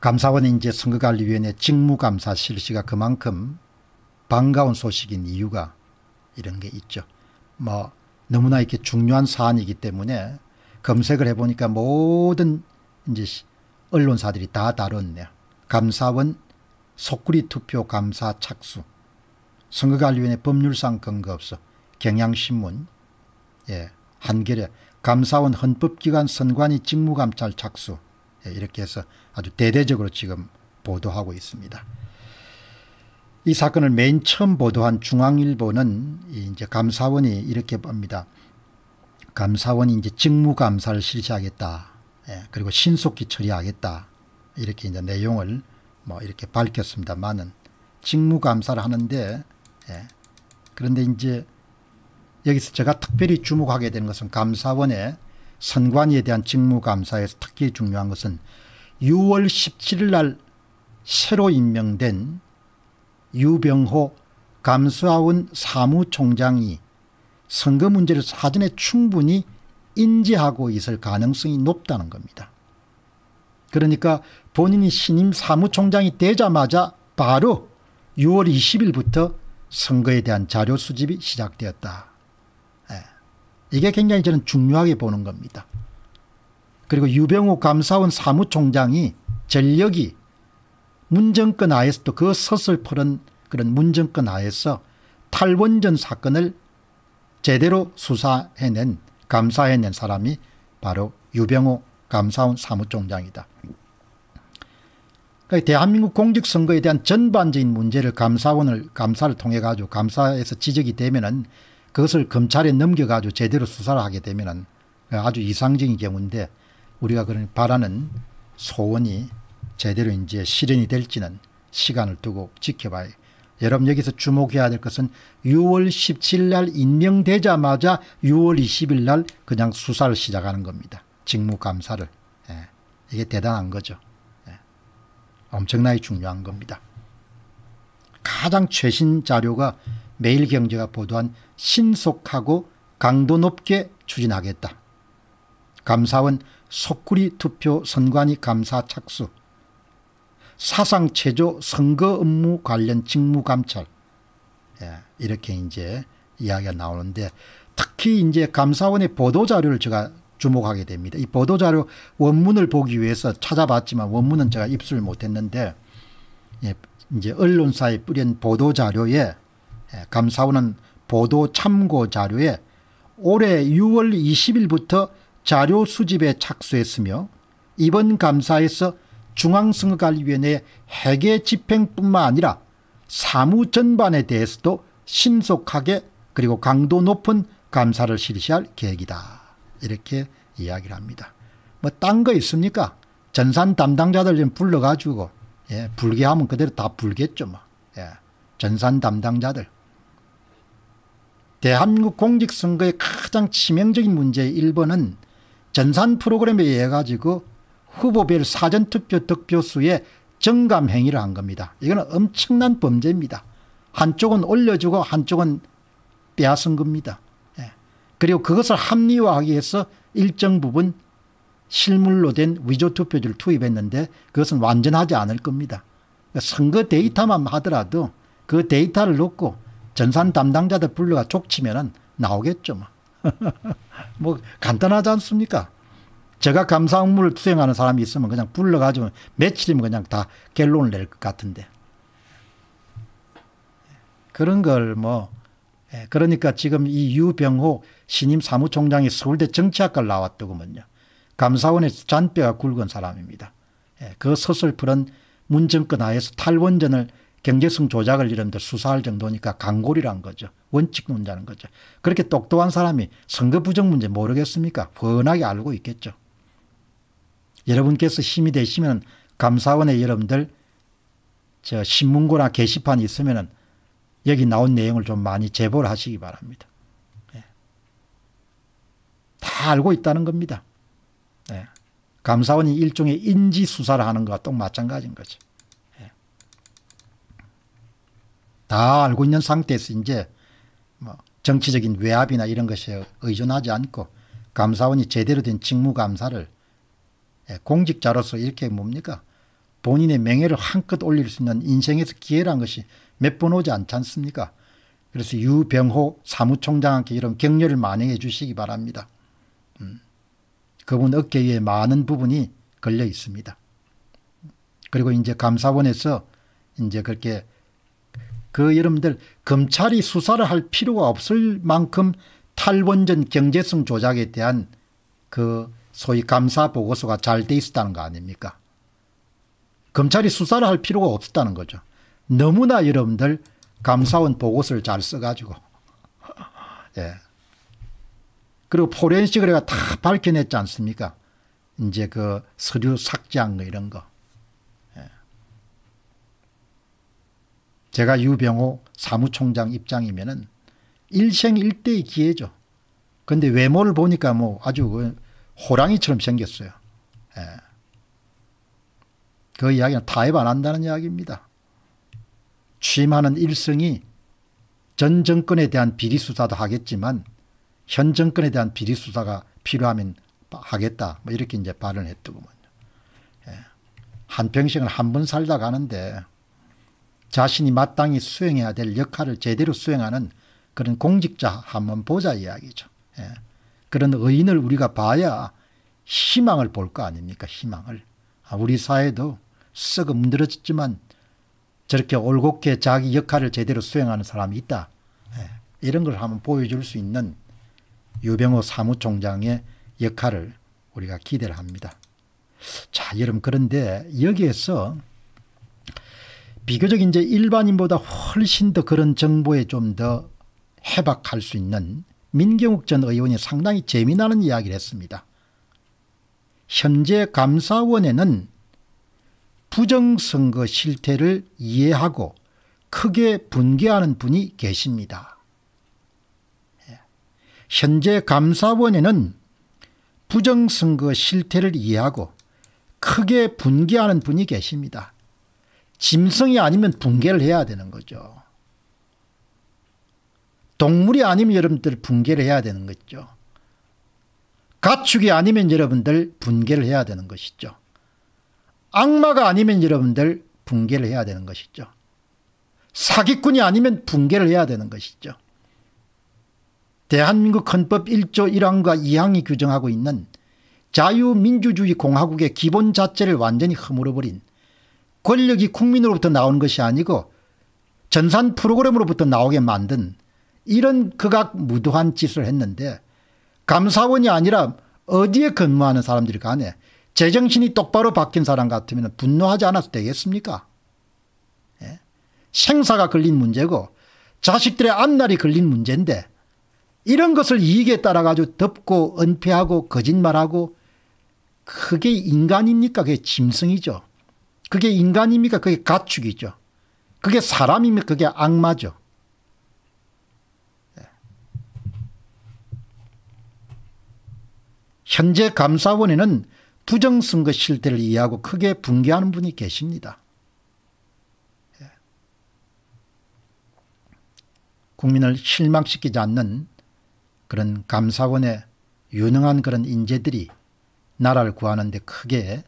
감사원의 이제 선거관리위원회 직무감사 실시가 그만큼 반가운 소식인 이유가 이런 게 있죠. 뭐 너무나 이렇게 중요한 사안이기 때문에 검색을 해보니까 모든 이제 언론사들이 다 다뤘네요. 감사원 속구리 투표 감사 착수, 선거관리위원회 법률상 근거없어, 경향신문, 예, 한겨레, 감사원 헌법기관 선관위 직무감찰 착수, 예, 이렇게 해서 아주 대대적으로 지금 보도하고 있습니다. 이 사건을 맨 처음 보도한 중앙일보는 이제 감사원이 이렇게 봅니다. 감사원이 이제 직무감사를 실시하겠다. 예, 그리고 신속히 처리하겠다. 이렇게 이제 내용을 뭐 이렇게 밝혔습니다만은 직무감사를 하는데 예, 그런데 이제 여기서 제가 특별히 주목하게 되는 것은 감사원의 선관위에 대한 직무감사에서 특히 중요한 것은 6월 17일 날 새로 임명된 유병호 감사원 수 사무총장이 선거 문제를 사전에 충분히 인지하고 있을 가능성이 높다는 겁니다. 그러니까 본인이 신임 사무총장이 되자마자 바로 6월 20일부터 선거에 대한 자료 수집이 시작되었다. 이게 굉장히 저는 중요하게 보는 겁니다. 그리고 유병욱 감사원 사무총장이 전력이 문정권 하에서도 그 서슬퍼런 그런 문정권 하에서 탈원전 사건을 제대로 수사해낸 감사해낸 사람이 바로 유병호 감사원 사무총장이다. 그러니까 대한민국 공직선거에 대한 전반적인 문제를 감사원을 감사를 통해 가지고 감사에서 지적이 되면은 그것을 검찰에 넘겨가지고 제대로 수사를 하게 되면 아주 이상적인 경우인데 우리가 그런 바라는 소원이 제대로 이제 실현이 될지는 시간을 두고 지켜봐야 여러분 여기서 주목해야 될 것은 6월 17일 날 임명되자마자 6월 20일 날 그냥 수사를 시작하는 겁니다. 직무감사를. 예. 이게 대단한 거죠. 예. 엄청나게 중요한 겁니다. 가장 최신 자료가 매일경제가 보도한 신속하고 강도 높게 추진하겠다. 감사원 속구리 투표 선관위 감사 착수 사상 최저 선거 업무 관련 직무 감찰 예, 이렇게 이제 이야기가 나오는데 특히 이제 감사원의 보도자료를 제가 주목하게 됩니다. 이 보도자료 원문을 보기 위해서 찾아봤지만 원문은 제가 입수를 못했는데 예, 이제 언론사에 뿌린 보도자료에 예, 감사원은 보도 참고 자료에 올해 6월 20일부터 자료 수집에 착수했으며 이번 감사에서 중앙선거관리위원회 해계 집행뿐만 아니라 사무 전반에 대해서도 신속하게 그리고 강도 높은 감사를 실시할 계획이다. 이렇게 이야기를 합니다. 뭐 딴 거 있습니까? 전산 담당자들 좀 불러가지고 예, 불게하면 그대로 다 불겠죠. 뭐. 예, 전산 담당자들 대한민국 공직선거의 가장 치명적인 문제 1번은 전산 프로그램에 의해 가지고 후보별 사전투표 득표수의 정감 행위를 한 겁니다. 이거는 엄청난 범죄입니다. 한쪽은 올려주고 한쪽은 빼앗은 겁니다. 예. 그리고 그것을 합리화하기 위해서 일정 부분 실물로 된 위조 투표지를 투입했는데 그것은 완전하지 않을 겁니다. 그러니까 선거 데이터만 하더라도 그 데이터를 놓고 전산 담당자들 불러가 족치면은 나오겠죠. 뭐. 뭐. 간단하지 않습니까? 제가 감사 업무를 수행하는 사람이 있으면 그냥 불러가지고 며칠이면 그냥 다 결론을 낼 것 같은데. 그런 걸 뭐, 예, 그러니까 지금 이 유병호 신임 사무총장이 서울대 정치학과를 나왔더구먼요. 감사원의 잔뼈가 굵은 사람입니다. 예, 그 서슬프런 문정권 하에서 탈원전을 경제성 조작을 이런데 수사할 정도니까 강골이란 거죠. 원칙론자는 거죠. 그렇게 똑똑한 사람이 선거 부정 문제 모르겠습니까? 훤하게 알고 있겠죠. 여러분께서 힘이 되시면 감사원에 여러분들 저 신문고나 게시판이 있으면 여기 나온 내용을 좀 많이 제보를 하시기 바랍니다. 예. 다 알고 있다는 겁니다. 예. 감사원이 일종의 인지수사를 하는 것과 똑 마찬가지인 거죠. 다 알고 있는 상태에서 이제 뭐 정치적인 외압이나 이런 것에 의존하지 않고 감사원이 제대로 된 직무 감사를 예, 공직자로서 이렇게 뭡니까 본인의 명예를 한껏 올릴 수 있는 인생에서 기회란 것이 몇 번 오지 않지 않습니까 그래서 유병호 사무총장한테 이런 격려를 만행해 주시기 바랍니다. 음. 그분 어깨 위에 많은 부분이 걸려 있습니다. 그리고 이제 감사원에서 이제 그렇게 그 여러분들 검찰이 수사를 할 필요가 없을 만큼 탈원전 경제성 조작에 대한 그 소위 감사 보고서가 잘 돼 있었다는 거 아닙니까? 검찰이 수사를 할 필요가 없었다는 거죠. 너무나 여러분들 감사원 보고서를 잘 써가지고 예. 그리고 포렌식을 다 밝혀냈지 않습니까? 이제 그 서류 삭제한 거 이런 거. 제가 유병호 사무총장 입장이면은 일생일대의 기회죠. 근데 외모를 보니까 뭐 아주 그 호랑이처럼 생겼어요. 예. 그 이야기는 타협 안 한다는 이야기입니다. 취임하는 일성이 전 정권에 대한 비리수사도 하겠지만 현 정권에 대한 비리수사가 필요하면 하겠다. 뭐 이렇게 이제 발언을 했더군요. 예. 한평생을 한 번 살다 가는데 자신이 마땅히 수행해야 될 역할을 제대로 수행하는 그런 공직자 한번 보자 이야기죠. 예. 그런 의인을 우리가 봐야 희망을 볼 거 아닙니까? 희망을. 아, 우리 사회도 썩어 문드러졌지만 저렇게 올곧게 자기 역할을 제대로 수행하는 사람이 있다. 예. 이런 걸 한번 보여줄 수 있는 유병호 사무총장의 역할을 우리가 기대를 합니다. 자, 여러분 그런데 여기에서 비교적 이제 일반인보다 훨씬 더 그런 정보에 좀 더 해박할 수 있는 민경욱 전 의원이 상당히 재미나는 이야기를 했습니다. 현재 감사원에는 부정선거 실태를 이해하고 크게 분개하는 분이 계십니다. 예. 현재 감사원에는 부정선거 실태를 이해하고 크게 분개하는 분이 계십니다. 짐승이 아니면 붕괴를 해야 되는 거죠. 동물이 아니면 여러분들 붕괴를 해야 되는 거죠. 가축이 아니면 여러분들 붕괴를 해야 되는 것이죠. 악마가 아니면 여러분들 붕괴를 해야 되는 것이죠. 사기꾼이 아니면 붕괴를 해야 되는 것이죠. 대한민국 헌법 1조 1항과 2항이 규정하고 있는 자유민주주의 공화국의 기본 자체를 완전히 허물어버린 권력이 국민으로부터 나오는 것이 아니고 전산 프로그램으로부터 나오게 만든 이런 극악 무도한 짓을 했는데 감사원이 아니라 어디에 근무하는 사람들이 간에 제정신이 똑바로 바뀐 사람 같으면 분노하지 않아도 되겠습니까? 예? 생사가 걸린 문제고 자식들의 앞날이 걸린 문제인데 이런 것을 이익에 따라 가지고 덮고 은폐하고 거짓말하고 그게 인간입니까? 그게 짐승이죠. 그게 인간입니까? 그게 가축이죠. 그게 사람입니까? 그게 악마죠. 예. 현재 감사원에는 부정선거 실태를 이해하고 크게 붕괴하는 분이 계십니다. 예. 국민을 실망시키지 않는 그런 감사원의 유능한 그런 인재들이 나라를 구하는 데 크게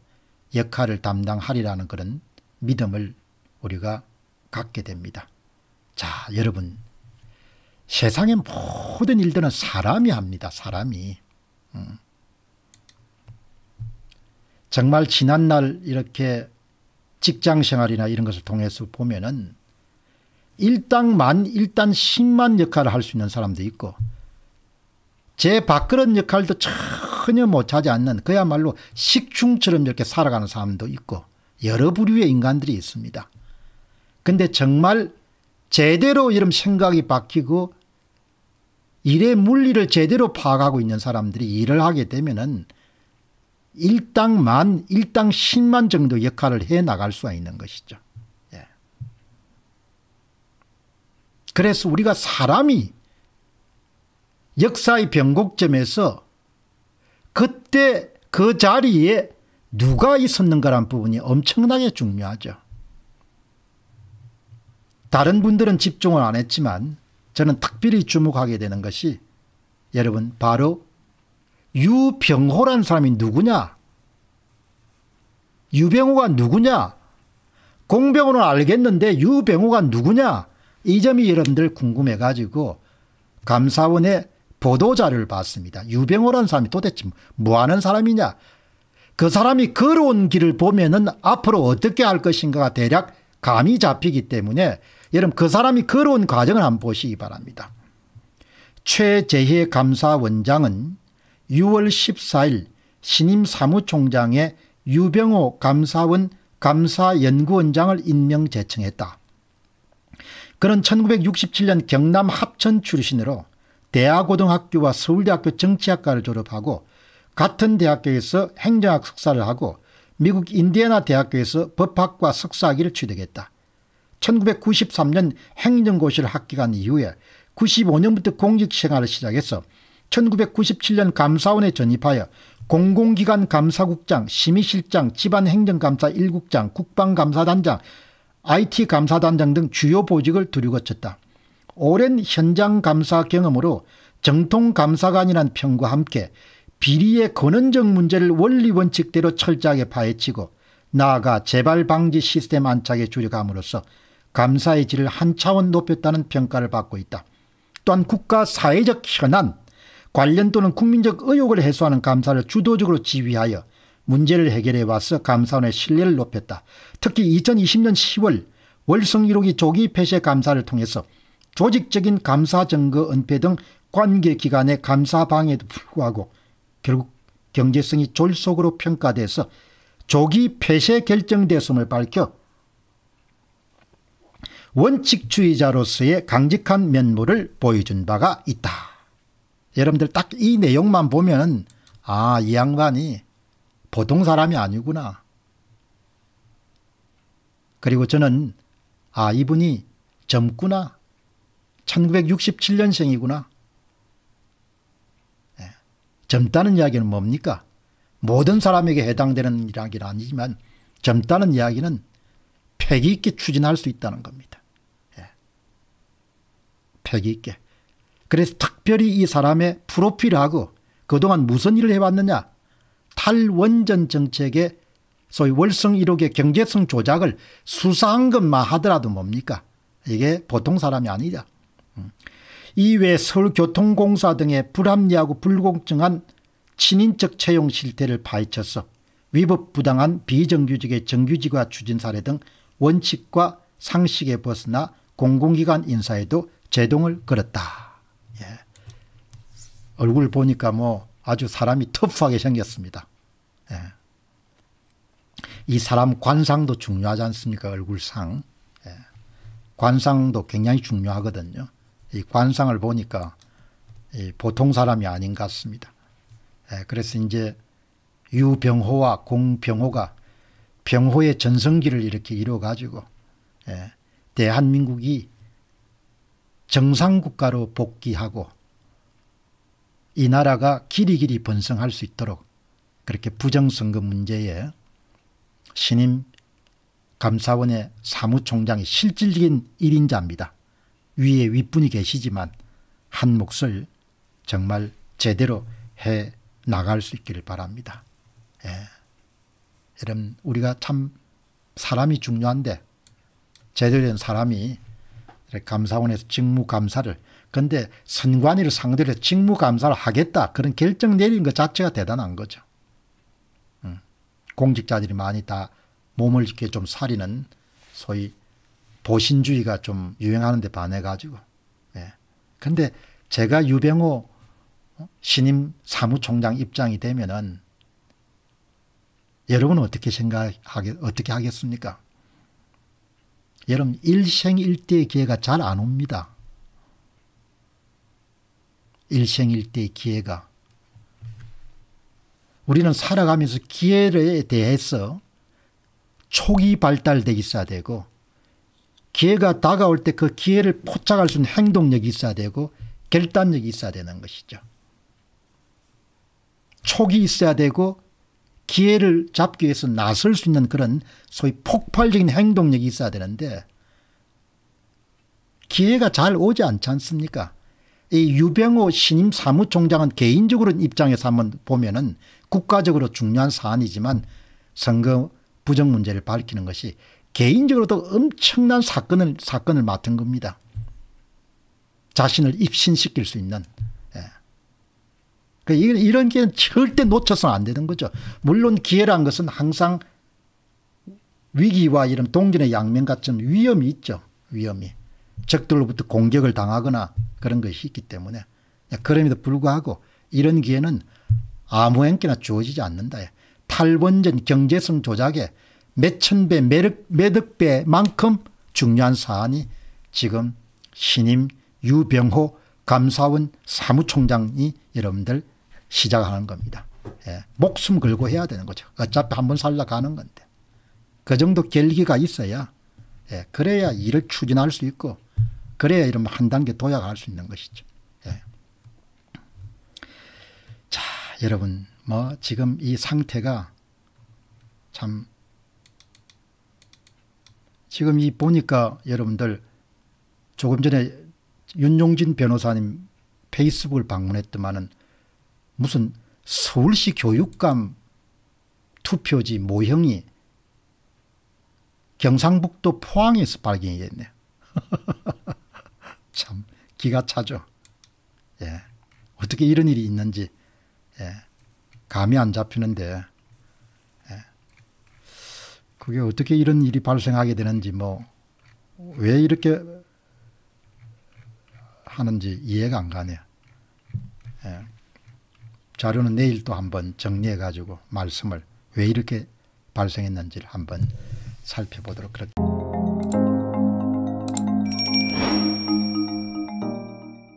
역할을 담당하리라는 그런 믿음을 우리가 갖게 됩니다. 자, 여러분. 세상의 모든 일들은 사람이 합니다. 사람이. 음. 정말 지난날 이렇게 직장 생활이나 이런 것을 통해서 보면은 일당만, 일단 10만 역할을 할 수 있는 사람도 있고 제 밥그릇 역할도 참 전혀 못 자지 않는 그야말로 식충처럼 이렇게 살아가는 사람도 있고 여러 부류의 인간들이 있습니다. 근데 정말 제대로 이런 생각이 바뀌고 일의 물리를 제대로 파악하고 있는 사람들이 일을 하게 되면은 일당만, 일당 10만 정도 역할을 해 나갈 수가 있는 것이죠. 예. 그래서 우리가 사람이 역사의 변곡점에서 그때 그 자리에 누가 있었는가란 부분이 엄청나게 중요하죠. 다른 분들은 집중을 안 했지만 저는 특별히 주목하게 되는 것이 여러분 바로 유병호란 사람이 누구냐 유병호가 누구냐 공병호는 알겠는데 유병호가 누구냐 이 점이 여러분들 궁금해가지고 감사원의 보도자를 봤습니다. 유병호라는 사람이 도대체 뭐 하는 사람이냐. 그 사람이 걸어온 길을 보면은 앞으로 어떻게 할 것인가가 대략 감이 잡히기 때문에 여러분 그 사람이 걸어온 과정을 한번 보시기 바랍니다. 최재혜 감사원장은 6월 14일 신임 사무총장의 유병호 감사원 감사연구원장을 임명 제청했다. 그는 1967년 경남 합천 출신으로 대학고등학교와 서울대학교 정치학과를 졸업하고 같은 대학교에서 행정학 석사를 하고 미국 인디애나 대학교에서 법학과 석사학위를 취득했다. 1993년 행정고시를 합격한 이후에 95년부터 공직생활을 시작해서 1997년 감사원에 전입하여 공공기관 감사국장, 심의실장, 집안행정감사 1국장, 국방감사단장, IT감사단장 등 주요 보직을 두리고쳤다 오랜 현장 감사 경험으로 정통 감사관이란 평과 함께 비리의 근원적 문제를 원리 원칙대로 철저하게 파헤치고 나아가 재발 방지 시스템 안착에 주력함으로써 감사의 질을 한 차원 높였다는 평가를 받고 있다. 또한 국가 사회적 현안, 관련 또는 국민적 의혹을 해소하는 감사를 주도적으로 지휘하여 문제를 해결해 와서 감사원의 신뢰를 높였다. 특히 2020년 10월 월성 1호기 조기 폐쇄 감사를 통해서 조직적인 감사 증거 은폐 등 관계 기관의 감사 방해에도 불구하고 결국 경제성이 졸속으로 평가돼서 조기 폐쇄 결정됐음을 밝혀 원칙주의자로서의 강직한 면모를 보여준 바가 있다. 여러분들 딱 이 내용만 보면 아이 양반이 보통 사람이 아니구나. 그리고 저는 아 이분이 젊구나 1967년생이구나. 예. 젊다는 이야기는 뭡니까? 모든 사람에게 해당되는 이야기는 아니지만 젊다는 이야기는 패기 있게 추진할 수 있다는 겁니다. 예. 패기 있게. 그래서 특별히 이 사람의 프로필하고 그동안 무슨 일을 해왔느냐 탈원전 정책의 소위 월성 1호의 경제성 조작을 수사한 것만 하더라도 뭡니까? 이게 보통 사람이 아니다. 이외 서울교통공사 등의 불합리하고 불공정한 친인척 채용 실태를 파헤쳐서 위법 부당한 비정규직의 정규직화 추진 사례 등 원칙과 상식에 벗어나 공공기관 인사에도 제동을 걸었다. 예. 얼굴 보니까 뭐 아주 사람이 터프하게 생겼습니다. 예. 이 사람 관상도 중요하지 않습니까? 얼굴상. 예. 관상도 굉장히 중요하거든요. 이 관상을 보니까 이 보통 사람이 아닌 것 같습니다. 예, 그래서 이제 유병호와 공병호가 병호의 전성기를 이렇게 이뤄가지고 예, 대한민국이 정상국가로 복귀하고 이 나라가 길이길이 번성할 수 있도록 그렇게 부정선거 문제에 신임 감사원의 사무총장이 실질적인 1인자입니다. 위에 윗분이 계시지만 한 몫을 정말 제대로 해 나갈 수 있기를 바랍니다. 예. 여러분 우리가 참 사람이 중요한데 제대로 된 사람이 감사원에서 직무감사를 근데 선관위를 상대로 직무감사를 하겠다 그런 결정 내린 것 자체가 대단한 거죠. 공직자들이 많이 다 몸을 이렇좀 사리는 소위 보신주의가 좀 유행하는 데 반해가지고. 예. 근데 제가 유병호 어, 신임 사무총장 입장이 되면은 여러분 은 어떻게 생각하게 어떻게 하겠습니까? 여러분 일생일대의 기회가 잘 안 옵니다. 일생일대의 기회가 우리는 살아가면서 기회에 대해서 초기 발달돼 있어야 되고 기회가 다가올 때 그 기회를 포착할 수 있는 행동력이 있어야 되고 결단력이 있어야 되는 것이죠. 촉이 있어야 되고 기회를 잡기 위해서 나설 수 있는 그런 소위 폭발적인 행동력이 있어야 되는데 기회가 잘 오지 않지 않습니까? 이 유병호 신임 사무총장은 개인적으로 입장에서 한번 보면은 국가적으로 중요한 사안이지만 선거 부정 문제를 밝히는 것이 개인적으로도 엄청난 사건을, 사건을 맡은 겁니다. 자신을 입신시킬 수 있는. 예. 그러니까 이런 기회는 절대 놓쳐서는 안 되는 거죠. 물론 기회란 것은 항상 위기와 이런 동전의 양면 같은 위험이 있죠. 위험이. 적들로부터 공격을 당하거나 그런 것이 있기 때문에. 예, 그럼에도 불구하고 이런 기회는 아무에게나 주어지지 않는다. 예. 탈원전 경제성 조작에 몇천 배, 몇억 배만큼 중요한 사안이 지금 신임 유병호 감사원 사무총장이 여러분들 시작하는 겁니다. 예, 목숨 걸고 해야 되는 거죠. 어차피 한번살라 가는 건데. 그 정도 결기가 있어야 예, 그래야 일을 추진할 수 있고 그래야 이러면 한 단계 도약할 수 있는 것이죠. 예. 자 여러분 뭐 지금 이 상태가 참 지금 이 보니까 여러분들 조금 전에 윤용진 변호사님 페이스북을 방문했더만은 무슨 서울시 교육감 투표지 모형이 경상북도 포항에서 발견이 됐네요. 참 기가 차죠. 예. 어떻게 이런 일이 있는지 예. 감이 안 잡히는데 그게 어떻게 이런 일이 발생하게 되는지 뭐 왜 이렇게 하는지 이해가 안 가네요. 예. 자료는 내일 또 한번 정리해 가지고 말씀을 왜 이렇게 발생했는지를 한번 살펴보도록 그렇게.